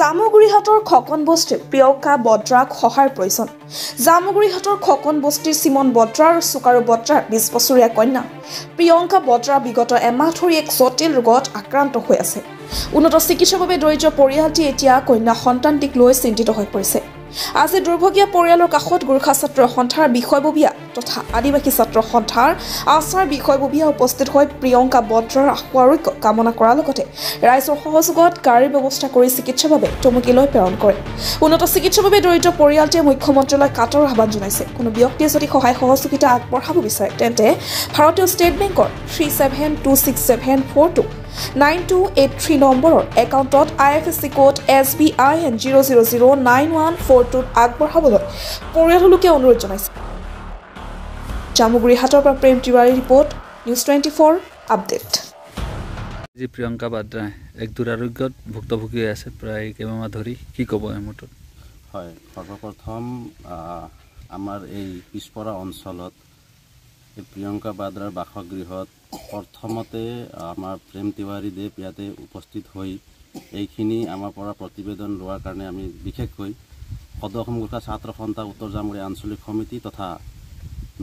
জামুগুৰিহাটৰ খকন বস্তিৰ প্ৰিয়ংকা বদ্ৰাক সহায়ৰ প্ৰয়োজন জামুগুৰিহাটৰ খকন বস্তিৰ চিমন বদ্ৰা আৰু চুকাৰু বদ্ৰাৰ বিছ বছৰীয়া কন্যা প্ৰিয়ংকা বদ্ৰা বিগত এমাহ ধৰি এক জটিল ৰোগত আক্ৰান্ত হৈ আছে উন্নত চিকিৎসাৰ বাবে দৰিদ্ৰ পৰিয়ালটি এতিয়া কন্যা সন্তানটিক লৈ চিন্তিত হৈ পৰিছে আজি দুৰ্ভগীয়া পৰিয়ালৰ কাষত গোৰ্খা ছাত্ৰ সন্থাৰ বিষয়ববীয়া তথা আদিবাসী ছাত্ৰ সন্থাৰ আচাৰ বিষয়ববীয়া উপস্থিত হৈ প্ৰিয়ংকা বদ্ৰৰ আশু আৰোগ্য কামনা কৰাৰ লগতে ৰাইজৰ সহযোগত গাড়ীৰ ব্যৱস্থা কৰি চিকিৎসাৰ চিকিৎসাভাৱে টমুকিলৈ প্ৰেৰণ কৰে উন্নত চিকিৎসাৰ বাবে দৰিদ্ৰ পৰিয়ালটোৱে মুখ্যমন্ত্ৰীলৈ কাটৰ আহ্বান জনাইছে কোনো ব্যক্তিয়ে যদি সহায় সহযোগিতা আগবঢ়াব বিচাৰে তেন্তে ভাৰতীয় ষ্টেট বেংকৰ three seven two six seven four two nine two eight three নম্বৰৰ একাউণ্টত I F S C code S B I N zero' zero' zero' nine one four টুত আগবঢ়াবলৈ পৰিয়াললোকে অনুৰোধ জনাইছে জামুগুৰি হাতৰ পৰা প্ৰেম তিৱাৰীৰ report news twenty four update যি প্ৰিয়ংকা বাদ্ৰাই এক দুৰাৰোগ্যত ভুক্তভোগী হৈ আছে প্ৰায় কেইবামাহ ধৰি কি ক'ব এই মুহূৰ্তত হয় সৰ্বপ্ৰথম আমাৰ এই পিছপৰা অঞ্চলত এই প্ৰিয়ংকা বাদ্ৰাৰ বাসগৃহত প্ৰথমতে আমাৰ প্ৰেম তিৱাৰীদেৱ ইয়াতে উপস্থিত হৈ এইখিনি আমাৰ পৰা প্ৰতিবেদন লোৱাৰ কাৰণে আমি বিশেষকৈ সদ অসম গোৰ্খা ছাত্ৰ সন্থা উত্তৰ জামগুৰি আঞ্চলিক সমিতি তথা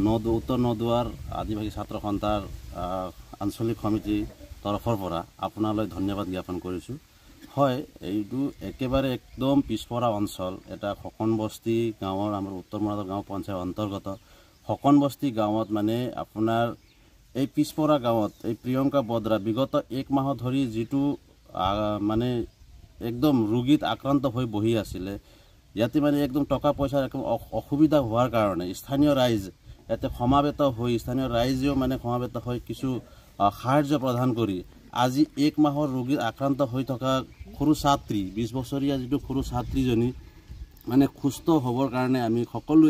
নদ উত্তৰ নদুৱাৰ আদিবাসী ছাত্ৰ সন্থাৰ আঞ্চলিক সমিতিৰ তৰফৰ পৰা আপোনালৈ ধন্যবাদ জ্ঞাপন কৰিছোঁ হয় এইটো একেবাৰে একদম পিছপৰা অঞ্চল এটা শকন বস্তি গাঁৱৰ আমাৰ উত্তৰ মৰাদ গাঁও পঞ্চায়ত অন্তৰ্গত শকন বস্তি গাঁৱত মানে আপোনাৰ এই পিছপৰা গাঁৱত এই প্ৰিয়ংকা বদ্ৰা বিগত এক মাহ ধৰি যিটো মানে একদম ৰোগীত আক্ৰান্ত হৈ বহি আছিলে ইয়াতে মানে একদম টকা পইচাৰ একদম অসুবিধা হোৱাৰ কাৰণে স্থানীয় ৰাইজ ইয়াতে সমাবেত হৈ স্থানীয় ৰাইজেও মানে সমাবেত হৈ কিছু সাহাৰ্য প্ৰদান কৰি আজি এক মাহৰ ৰোগীত আক্ৰান্ত হৈ থকা সৰু ছাত্ৰী বিছ বছৰীয়া যিটো সৰু ছাত্ৰীজনী মানে সুস্থ হ'বৰ কাৰণে আমি সকলো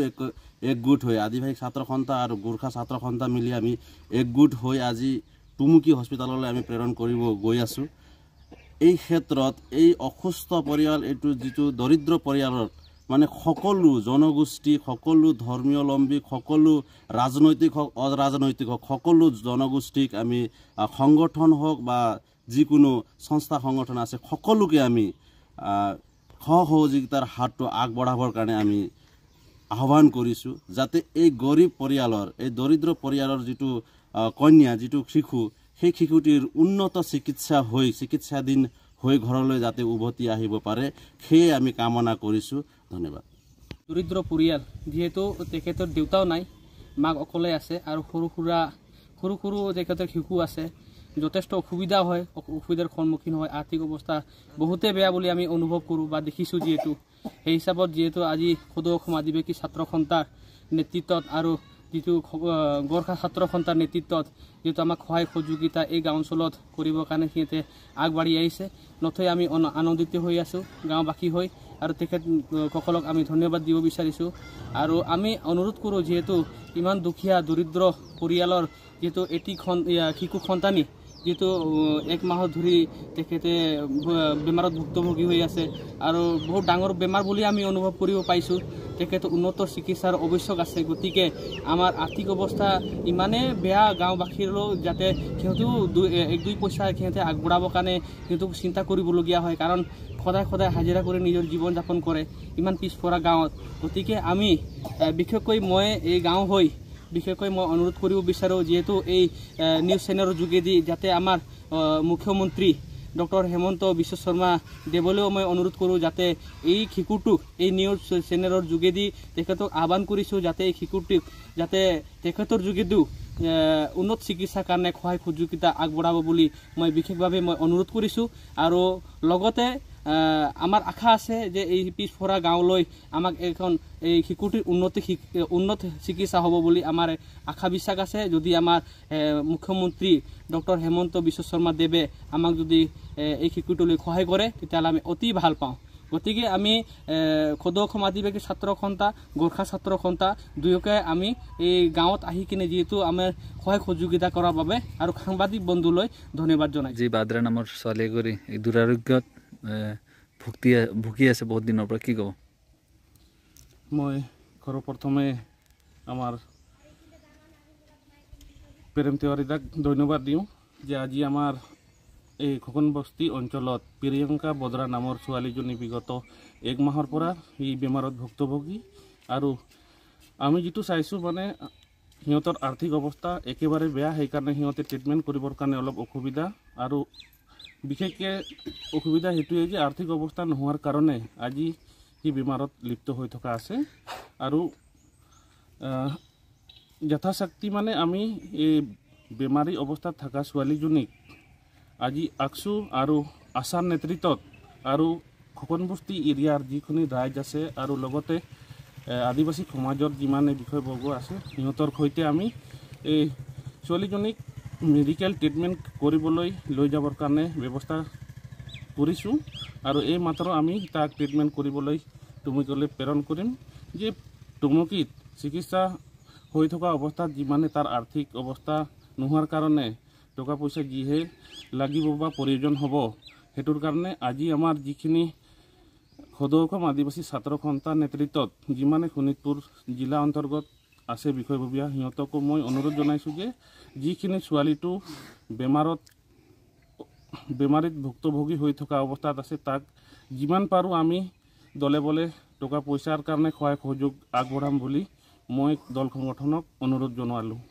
একগোট হয়ে আদিবাসী ছাত্র সন্থা আর গোর্খা ছাত্র সন্থা মিলি আমি একগোট হয়ে আজি টুমুকী হসপিটাললে আমি প্রেরণ করব গই আছো এই ক্ষেত্রত এই অসুস্থ পরিয়াল এইটু যুক্ত দরিদ্র পরিয়াল মানে সকল জনগোষ্ঠী সকল ধর্মীয়লম্বী সকল রাজনৈতিক হোক অরাজনৈতিক হোক সকল জনগোষ্ঠীক আমি সংগঠন হোক বা যিকোনো সংস্থা সংগঠন আছে সকলকে আমি সহযোগিতার হাতটা আগবাবর কারণে আমি আহ্বান কৰিছোঁ যাতে এই গৰীব পৰিয়ালৰ এই দৰিদ্ৰ পৰিয়ালৰ যিটো কন্যা যিটো শিশু সেই শিশুটিৰ উন্নত চিকিৎসা হৈ চিকিৎসাধীন হৈ ঘৰলৈ যাতে উভতি আহিব পাৰে সেয়ে আমি কামনা কৰিছোঁ ধন্যবাদ দৰিদ্ৰ পৰিয়াল যিহেতু তেখেতৰ দেউতাও নাই মাক অকলে আছে আৰু সৰু সুৰা সৰু সৰু তেখেতৰ শিশু আছে যথেষ্ট অসুবিধা হয় অসুবিধাৰ সন্মুখীন হয় আৰ্থিক অৱস্থা বহুতেই বেয়া বুলি আমি অনুভৱ কৰোঁ বা দেখিছোঁ যিহেতু সেই হিচাপত যিহেতু আজি সদৌ অসম আদিবাসী ছাত্ৰ সন্থাৰ নেতৃত্বত আৰু যিটো গোৰ্খা ছাত্ৰ সন্থাৰ নেতৃত্বত যিহেতু আমাক সহায় সহযোগিতা এই গাঁও অঞ্চলত কৰিবৰ কাৰণে সিহঁতে আগবাঢ়ি আহিছে নথৈ আমি আনন্দিত হৈ আছোঁ গাঁওবাসী হৈ আৰু তেখেতসকলক আমি ধন্যবাদ দিব বিচাৰিছোঁ আৰু আমি অনুৰোধ কৰোঁ যিহেতু ইমান দুখীয়া দৰিদ্ৰ পৰিয়ালৰ যিহেতু এটি শিশু সন্তানী যিহেতু এক মাহত ধৰি তেখেতে বেমাৰত ভুক্তভোগী হৈ আছে আৰু বহুত ডাঙৰ বেমাৰ বুলি আমি অনুভৱ কৰিব পাইছোঁ তেখেতে উন্নত চিকিৎসাৰ আৱশ্যক আছে গতিকে আমাৰ আৰ্থিক অৱস্থা ইমানেই বেয়া গাঁওবাসীৰো যাতে সিহঁতেও দুই এক দুই পইচা সিহঁতে আগবঢ়াবৰ কাৰণে সিহঁতক চিন্তা কৰিবলগীয়া হয় কাৰণ সদায় সদায় হাজিৰা কৰি নিজৰ জীৱন যাপন কৰে ইমান পিছপৰা গাঁৱত গতিকে আমি বিশেষকৈ মই এই গাঁও হৈ বিশেষকৈ মই অনুৰোধ কৰিব বিচাৰোঁ যিহেতু এই নিউজ চেনেলৰ যোগেদি যাতে আমাৰ মুখ্যমন্ত্ৰী ডক্টৰ হেমন্ত বিশ্ব শৰ্মা দেৱলৈও মই অনুৰোধ কৰোঁ যাতে এই শিশুটোক এই নিউজ চেনেলৰ যোগেদি তেখেতক আহ্বান কৰিছোঁ যাতে এই শিশুটিক যাতে তেখেতৰ যোগেদিও উন্নত চিকিৎসাৰ কাৰণে সহায় সুযোগিতা আগবঢ়াব বুলি মই বিশেষভাৱে মই অনুৰোধ কৰিছোঁ আৰু লগতে আমার আশা আছে যে এই পিছপরা গাঁওলৈ আমাক এখন এই শিশুটির উন্নতি উন্নত চিকিৎসা হব বলে আমার আশা বিশ্বাস আছে যদি আমার মুখ্যমন্ত্রী ডক্টর হেমন্ত বিশ্ব শর্মা দেবে আমাক যদি এই শিশুটি সহায় করে তাহলে আমি অতি ভাল পাও গতি আমি খদৌসম আদিবাসী ছাত্র সন্তা গোর্খা ছাত্র সন্তা দুয়োকে আমি এই গাঁত আহি কিনে যেহেতু আমার সহায় সহযোগিতা করার আর সাংবাদিক বন্ধুলৈ ধন্যবাদ জানাই যে বাদ্রা নামের ছাগী দুরারোগ্যত ভুক্তি ভুগি আছে বহুত দিনৰ পৰা কি ক'ব মই ঘৰৰ প্ৰথমে আমাৰ প্ৰেম তিৱাৰীদাক ধন্যবাদ দিওঁ যে আজি আমাৰ এই খোকন বস্তি অঞ্চলত প্ৰিয়ংকা বদ্ৰা নামৰ ছোৱালীজনী বিগত এক মাহৰ পৰা এই বেমাৰত ভুক্তভোগী আৰু আমি যিটো চাইছোঁ মানে সিহঁতৰ আৰ্থিক অৱস্থা একেবাৰে বেয়া সেইকাৰণে সিহঁতে ট্ৰিটমেণ্ট কৰিবৰ কাৰণে অলপ অসুবিধা আৰু বিশেষকৈ অসুবিধা সেইটোৱে যে আৰ্থিক অৱস্থা নোহোৱাৰ কাৰণে আজি সি বেমাৰত লিপ্ত হৈ থকা আছে আৰু যথাশক্তি মানে আমি এই বেমাৰী অৱস্থাত থকা ছোৱালীজনীক আজি আকচু আৰু আশাৰ নেতৃত্বত আৰু বস্তি এৰিয়াৰ যিখিনি ৰাইজ আছে আৰু লগতে আদিবাসী সমাজৰ যিমানে বিষয়বৰ্গ আছে সিহঁতৰ সৈতে আমি এই ছোৱালীজনীক মেডিকেল ট্ৰিটমেণ্ট কৰিবলৈ লৈ যাবৰ কাৰণে ব্যৱস্থা কৰিছোঁ আৰু এই মাত্ৰ আমি তাক ট্ৰিটমেণ্ট কৰিবলৈ টুমুকলৈ প্ৰেৰণ কৰিম যে টুমুকীত চিকিৎসা হৈ থকা অৱস্থাত যিমানে তাৰ আৰ্থিক অৱস্থা নোহোৱাৰ কাৰণে টকা পইচা যিহে লাগিব বা প্ৰয়োজন হ'ব সেইটোৰ কাৰণে আজি আমাৰ যিখিনি সদৌ অসম আদিবাসী ছাত্ৰ সন্থাৰ নেতৃত্বত যিমানে শোণিতপুৰ জিলা অন্তৰ্গত আছে বিষয়ববীয়া সিহঁতকো মই অনুৰোধ জনাইছোঁ যে যিখিনি ছোৱালীটো বেমাৰত বেমাৰীত ভুক্তভোগী হৈ থকা অৱস্থাত আছে তাক যিমান পাৰোঁ আমি দলে বলে টকা পইচাৰ কাৰণে সহায় সহযোগ আগবঢ়াম বুলি মই দল সংগঠনক অনুৰোধ জনালোঁ